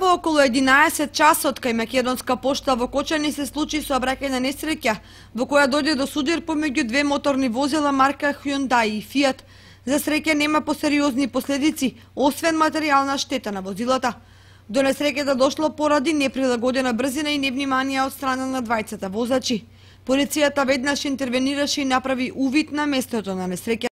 во околу 11 часот кај Македонска пошта во Кочани се случи сообраќајна несреќа во која дојде до судир помеѓу две моторни возила марка Hyundai и Fiat. За среќа нема посериозни последици, освен материјална штета на возилата. До несреќата дошло поради неприлагодена брзина и невнимание од страна на двајцата возачи. Полицијата веднаш интервенираше и направи увид на местото на несреќа.